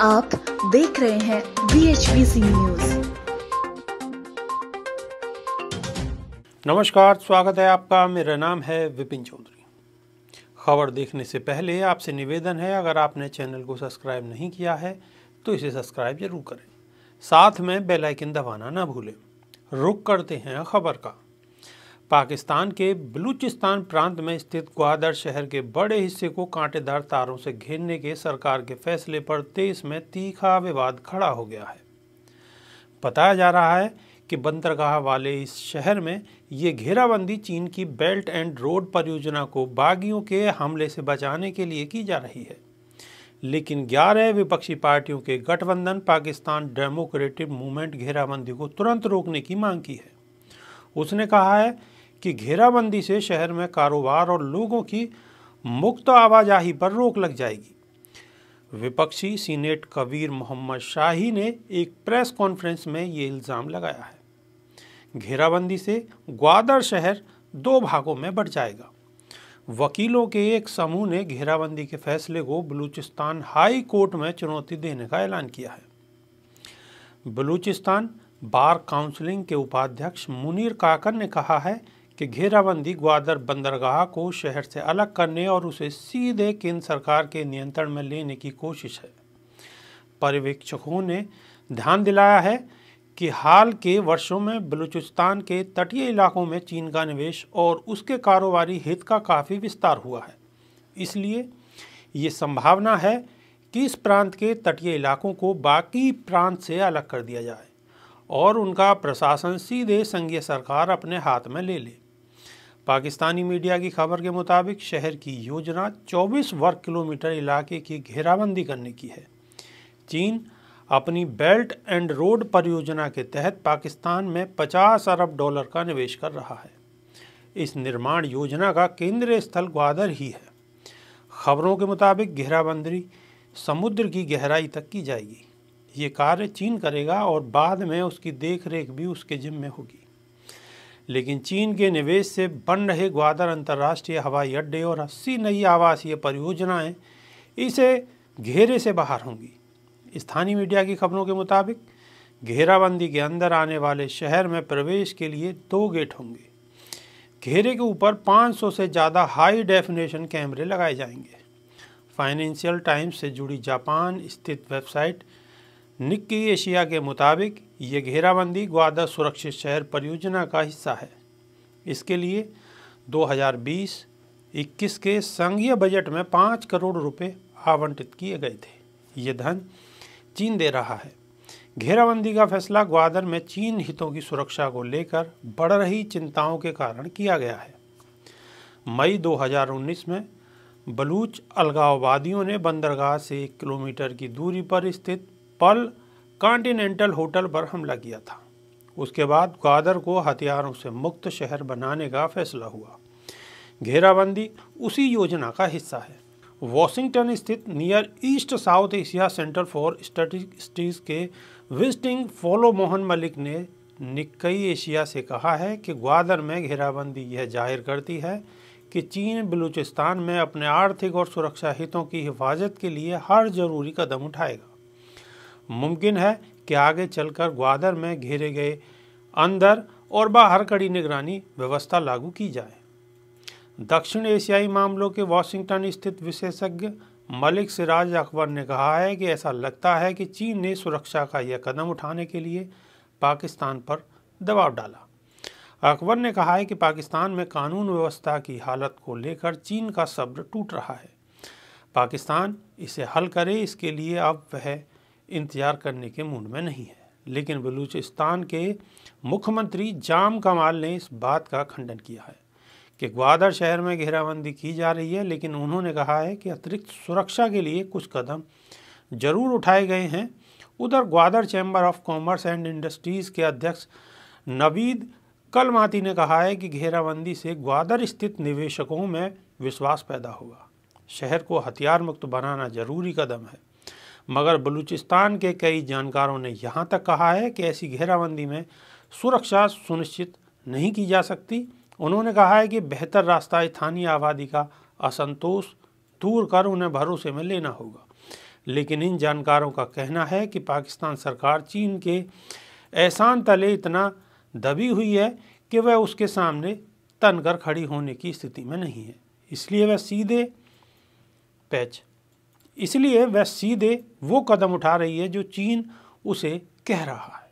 आप देख रहे हैं B H B C news नमस्कार स्वागत है आपका मेरा नाम है विपिन चौधरी खबर देखने से पहले आपसे निवेदन है अगर आपने चैनल को सब्सक्राइब नहीं किया है तो इसे सब्सक्राइब जरूर करें साथ में बेल आइकन दबाना ना भूलें रुक करते हैं खबर का पाकिस्तान के बलूचिस्तान प्रांत में स्थित ग्वादर शहर के बड़े हिस्से को कांटेदार तारों से घेरने के सरकार के फैसले पर देश में तीखा विवाद खड़ा हो गया है बताया जा रहा है कि बंदरगाह वाले इस शहर में ये घेराबंदी चीन की बेल्ट एंड रोड परियोजना को बागियों के हमले से बचाने के लिए की जा रही है लेकिन ग्यारह विपक्षी पार्टियों के गठबंधन पाकिस्तान डेमोक्रेटिक मूवमेंट घेराबंदी को तुरंत रोकने की मांग की है उसने कहा है कि घेराबंदी से शहर में कारोबार और लोगों की मुक्त आवाजाही पर रोक लग जाएगी विपक्षी सीनेट कबीर मोहम्मद शाही ने एक प्रेस कॉन्फ्रेंस में ये इल्ज़ाम लगाया है घेराबंदी से ग्वादर शहर दो भागों में बढ़ जाएगा वकीलों के एक समूह ने घेराबंदी के फैसले को बलूचिस्तान हाई कोर्ट में चुनौती देने का ऐलान किया है बलूचिस्तान बार काउंसलिंग के उपाध्यक्ष मुनीर काकर ने कहा है कि घेराबंदी ग्वादर बंदरगाह को शहर से अलग करने और उसे सीधे केंद्र सरकार के नियंत्रण में लेने की कोशिश है पर्यवेक्षकों ने ध्यान दिलाया है कि हाल के वर्षों में बलूचिस्तान के तटीय इलाकों में चीन का निवेश और उसके कारोबारी हित का काफ़ी विस्तार हुआ है इसलिए ये संभावना है कि इस प्रांत के तटीय इलाकों को बाकी प्रांत से अलग कर दिया जाए और उनका प्रशासन सीधे संघीय सरकार अपने हाथ में ले ले पाकिस्तानी मीडिया की खबर के मुताबिक शहर की योजना 24 वर्ग किलोमीटर इलाके की घेराबंदी करने की है चीन अपनी बेल्ट एंड रोड परियोजना के तहत पाकिस्तान में 50 अरब डॉलर का निवेश कर रहा है इस निर्माण योजना का केंद्रीय स्थल ग्वादर ही है खबरों के मुताबिक घेराबंदी समुद्र की गहराई तक की जाएगी ये कार्य चीन करेगा और बाद में उसकी देखरेख भी उसके जिम्मे होगी लेकिन चीन के निवेश से बन रहे ग्वादर अंतर्राष्ट्रीय हवाई अड्डे और अस्सी नई आवासीय परियोजनाएं इसे घेरे से बाहर होंगी स्थानीय मीडिया की खबरों के मुताबिक घेराबंदी के अंदर आने वाले शहर में प्रवेश के लिए दो गेट होंगे घेरे के ऊपर 500 से ज़्यादा हाई डेफिनेशन कैमरे लगाए जाएंगे फाइनेंशियल टाइम्स से जुड़ी जापान स्थित वेबसाइट निक्की एशिया के मुताबिक ये घेराबंदी ग्वादर सुरक्षित शहर परियोजना का हिस्सा है इसके लिए 2020-21 के संघीय बजट में पाँच करोड़ रुपए आवंटित किए गए थे ये धन चीन दे रहा है घेराबंदी का फैसला ग्वादर में चीन हितों की सुरक्षा को लेकर बढ़ रही चिंताओं के कारण किया गया है मई 2019 में बलूच अलगाववादियों ने बंदरगाह से एक किलोमीटर की दूरी पर स्थित पल कॉन्टिनेंटल होटल पर हमला किया था उसके बाद ग्वादर को हथियारों से मुक्त शहर बनाने का फैसला हुआ घेराबंदी उसी योजना का हिस्सा है वॉशिंगटन स्थित near east south Asia centre for studies के विजिटिंग फॉलो मोहन मलिक ने निकई एशिया से कहा है कि ग्वादर में घेराबंदी यह जाहिर करती है कि चीन बलूचिस्तान में अपने आर्थिक और सुरक्षा हितों की हिफाजत के लिए हर जरूरी कदम उठाएगा मुमकिन है कि आगे चलकर ग्वादर में घेरे गए अंदर और बाहर कड़ी निगरानी व्यवस्था लागू की जाए दक्षिण एशियाई मामलों के वॉशिंगटन स्थित विशेषज्ञ मलिक सिराज अकबर ने कहा है कि ऐसा लगता है कि चीन ने सुरक्षा का यह कदम उठाने के लिए पाकिस्तान पर दबाव डाला अकबर ने कहा है कि पाकिस्तान में कानून व्यवस्था की हालत को लेकर चीन का सब्र टूट रहा है पाकिस्तान इसे हल करे इसके लिए अब वह इंतज़ार करने के मूड में नहीं है लेकिन बलूचिस्तान के मुख्यमंत्री जाम कमाल ने इस बात का खंडन किया है कि ग्वादर शहर में घेराबंदी की जा रही है लेकिन उन्होंने कहा है कि अतिरिक्त सुरक्षा के लिए कुछ कदम जरूर उठाए गए हैं उधर Gwadar chamber of commerce and industries के अध्यक्ष नवीद कलमाती ने कहा है कि घेराबंदी से ग्वादर स्थित निवेशकों में विश्वास पैदा होगा शहर को हथियार मुक्त बनाना जरूरी कदम है मगर बलूचिस्तान के कई जानकारों ने यहाँ तक कहा है कि ऐसी घेराबंदी में सुरक्षा सुनिश्चित नहीं की जा सकती उन्होंने कहा है कि बेहतर रास्ता स्थानीय आबादी का असंतोष दूर कर उन्हें भरोसे में लेना होगा लेकिन इन जानकारों का कहना है कि पाकिस्तान सरकार चीन के एहसान तले इतना दबी हुई है कि वह उसके सामने तन कर खड़ी होने की स्थिति में नहीं है इसलिए वह सीधे पैच इसलिए वह सीधे वो कदम उठा रही है जो चीन उसे कह रहा है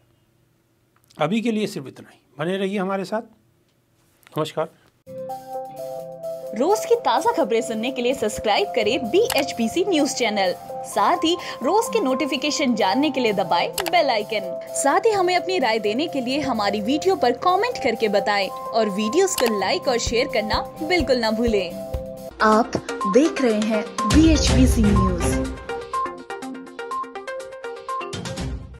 अभी के लिए सिर्फ इतना ही बने रहिए हमारे साथ नमस्कार रोज की ताज़ा खबरें सुनने के लिए सब्सक्राइब करें B H P C news channel साथ ही रोज के नोटिफिकेशन जानने के लिए दबाएं बेल आइकन साथ ही हमें अपनी राय देने के लिए हमारी वीडियो पर कमेंट करके बताएं और वीडियोस को लाइक और शेयर करना बिल्कुल ना भूलें। आप देख रहे हैं B H P C news